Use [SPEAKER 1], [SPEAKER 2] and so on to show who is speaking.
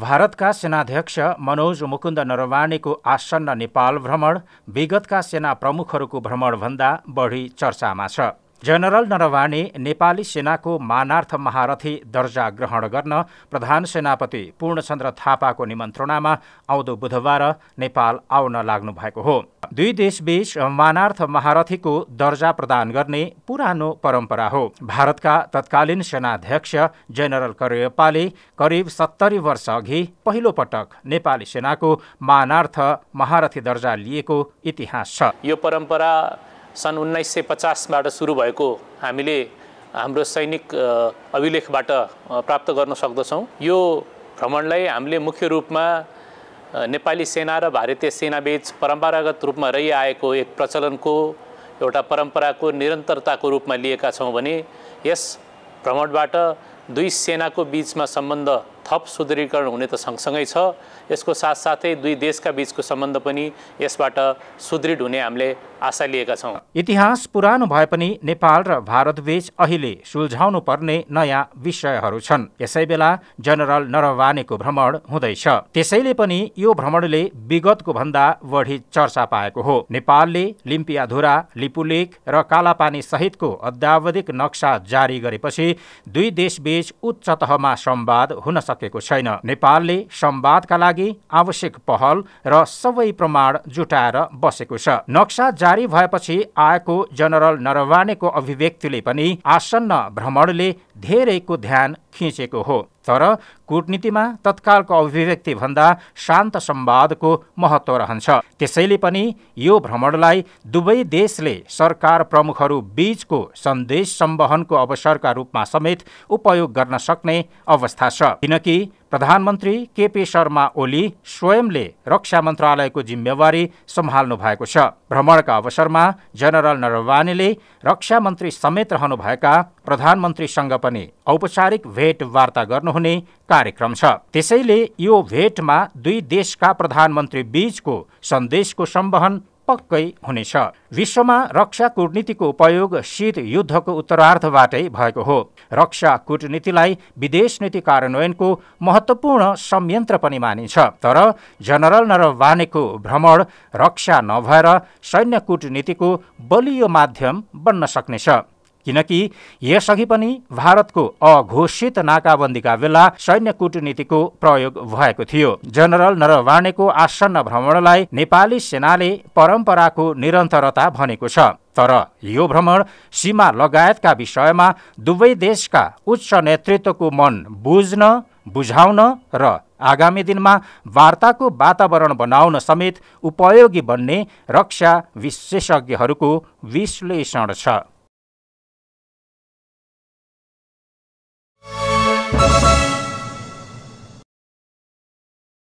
[SPEAKER 1] भारतका सेनाध्यक्ष मनोज मुकुन्द नरवाणेको आसन्न नेपाल भ्रमण विगतका सेना प्रमुखहरूको भ्रमणभन्दा बढी चर्चामा छ जनरल नरवाणे नेपाली सेनाको मानार्थ महारथी दर्जा ग्रहण गर्न प्रधान सेनापति पूर्णचन्द्र थापाको निमन्त्रणामा आउँदो बुधबार नेपाल आउन लाग्नु भएको हो दुई देशबीच मानार्थ महारथीको दर्जा प्रदान गर्ने पुरानो परम्परा हो भारतका तत्कालीन सेनाध्यक्ष जेनरल करियप्पाले करिब सत्तरी वर्ष अघि पहिलो पटक नेपाली सेनाको मानार्थ महारथी दर्जा लिएको इतिहास छ
[SPEAKER 2] यो परम्परा सन् उन्नाइस सय पचासबाट सुरु भएको हामीले हाम्रो सैनिक अभिलेखबाट प्राप्त गर्न सक्दछौँ यो भ्रमणलाई हामीले मुख्य रूपमा नेपाली सेना र भारतीय सेनाबीच परम्परागत रूपमा रहिआएको एक प्रचलनको एउटा परम्पराको निरन्तरताको रूपमा लिएका छौँ भने यस भ्रमणबाट दुई सेनाको बिचमा सम्बन्ध थप सुदृढीकरण हुने त सँगसँगै छ यसको साथसाथै दुई देशका बिचको सम्बन्ध पनि यसबाट सुदृढ हुने हामीले आशा लिएका छौँ
[SPEAKER 1] इतिहास पुरानो भए पनि नेपाल र भारतबीच अहिले सुल्झाउनु पर्ने नयाँ विषयहरू छन् यसै बेला जनरल नरवानेको भ्रमण हुँदैछ त्यसैले पनि यो भ्रमणले विगतको भन्दा बढी चर्चा पाएको हो नेपालले लिम्पियाधुरा लिपुलेक र कालापानी सहितको अद्यावधिक नक्सा जारी गरेपछि दुई देशबीच उच्च तहमा संवाद हुन सक्छ सकेको छैन नेपालले संवादका लागि आवश्यक पहल र सबै प्रमाण जुटाएर बसेको छ नक्सा जारी भएपछि आएको जनरल नरवानेको अभिव्यक्तिले पनि आसन्न भ्रमणले धेरैको ध्यान खिचेको हो तर कूटनीतिमा तत्कालको अभिव्यक्ति भन्दा शान्त सम्वादको महत्व रहन्छ त्यसैले पनि यो भ्रमणलाई दुवै देशले सरकार प्रमुखहरू बीचको सन्देश सम्वहनको अवसरका रूपमा समेत उपयोग गर्न सक्ने अवस्था छ किनकि प्रधानमन्त्री केपी शर्मा ओली स्वयंले रक्षा मन्त्रालयको जिम्मेवारी सम्हाल्नु भएको छ भ्रमणका अवसरमा जनरल नरवानेले रक्षा मन्त्री समेत रहनुभएका प्रधानमन्त्रीसँग पनि औपचारिक भेट वार्ता गर्नुहुने कार्यक्रम छ त्यसैले यो भेटमा दुई देशका प्रधानमन्त्री बीचको सन्देशको सम्वहन पक्कै हुनेछ विश्वमा रक्षा कूटनीतिको उपयोग शीत युद्धको उत्तरार्धबाटै भएको हो रक्षा कूटनीतिलाई विदेश नीति कार्यान्वयनको महत्त्वपूर्ण संयन्त्र पनि मानिन्छ तर जनरल नरवानेको भ्रमण रक्षा नभएर सैन्य कूटनीतिको बलियो माध्यम बन्न सक्नेछ किनकि यसअघि पनि भारतको अघोषित नाकाबन्दीका बेला सैन्य कूटनीतिको प्रयोग भएको थियो जनरल नरवाणेको आसन्न भ्रमणलाई नेपाली सेनाले परम्पराको निरन्तरता भनेको छ तर यो भ्रमण सीमा लगायतका विषयमा दुवै देशका उच्च नेतृत्वको मन बुझ्न बुझाउन र आगामी दिनमा वार्ताको वातावरण बनाउन समेत उपयोगी बन्ने रक्षा विशेषज्ञहरूको विश्लेषण छ